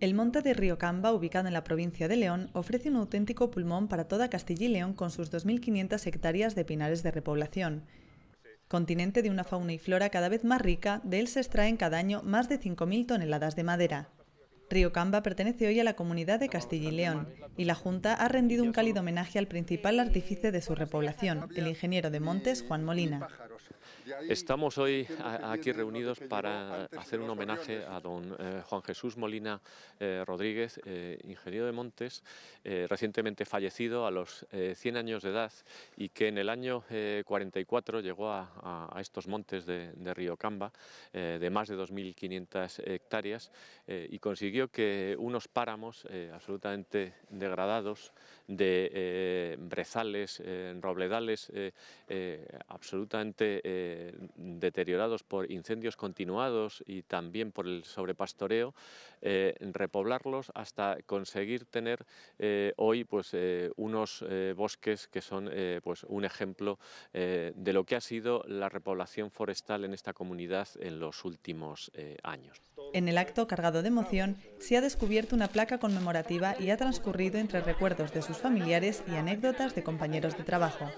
El monte de Río Camba, ubicado en la provincia de León, ofrece un auténtico pulmón para toda Castilla y León con sus 2.500 hectáreas de pinares de repoblación. Continente de una fauna y flora cada vez más rica, de él se extraen cada año más de 5.000 toneladas de madera. Camba pertenece hoy a la comunidad de Castilla y León y la Junta ha rendido un cálido homenaje al principal artífice de su repoblación, el ingeniero de Montes Juan Molina. Estamos hoy aquí reunidos para hacer un homenaje a don eh, Juan Jesús Molina eh, Rodríguez, eh, ingeniero de Montes, recientemente fallecido a los 100 años de edad y que en el año 44 llegó a, estos montes de Río Camba, de más de 2.500 hectáreas, y consiguió que unos páramos absolutamente degradados de brezales, robledales, absolutamente eh, deteriorados por incendios continuados y también por el sobrepastoreo, eh, repoblarlos hasta conseguir tener eh, hoy pues, unos bosques que son pues, un ejemplo de lo que ha sido la repoblación forestal en esta comunidad en los últimos años. En el acto cargado de emoción se ha descubierto una placa conmemorativa y ha transcurrido entre recuerdos de sus familiares y anécdotas de compañeros de trabajo.